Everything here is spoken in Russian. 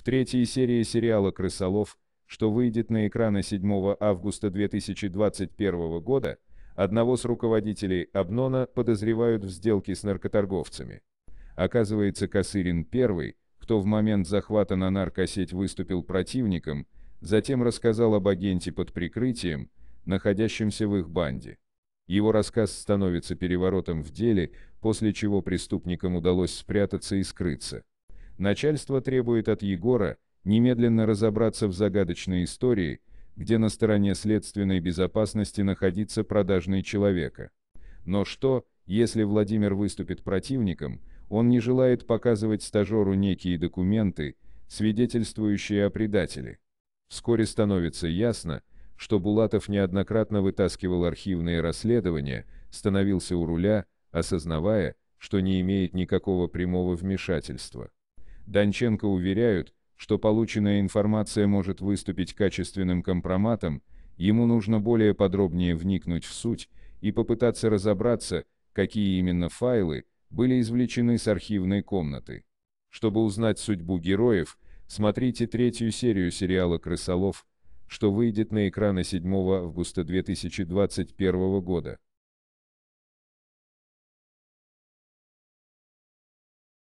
В третьей серии сериала «Крысолов», что выйдет на экраны 7 августа 2021 года, одного с руководителей Обнона подозревают в сделке с наркоторговцами. Оказывается, Косырин первый, кто в момент захвата на наркосеть выступил противником, затем рассказал об агенте под прикрытием, находящемся в их банде. Его рассказ становится переворотом в деле, после чего преступникам удалось спрятаться и скрыться. Начальство требует от Егора немедленно разобраться в загадочной истории, где на стороне следственной безопасности находится продажный человека. Но что, если Владимир выступит противником, он не желает показывать стажеру некие документы, свидетельствующие о предателе. Вскоре становится ясно, что Булатов неоднократно вытаскивал архивные расследования, становился у руля, осознавая, что не имеет никакого прямого вмешательства. Донченко уверяют, что полученная информация может выступить качественным компроматом, ему нужно более подробнее вникнуть в суть и попытаться разобраться, какие именно файлы были извлечены с архивной комнаты. Чтобы узнать судьбу героев, смотрите третью серию сериала «Крысолов», что выйдет на экраны 7 августа 2021 года.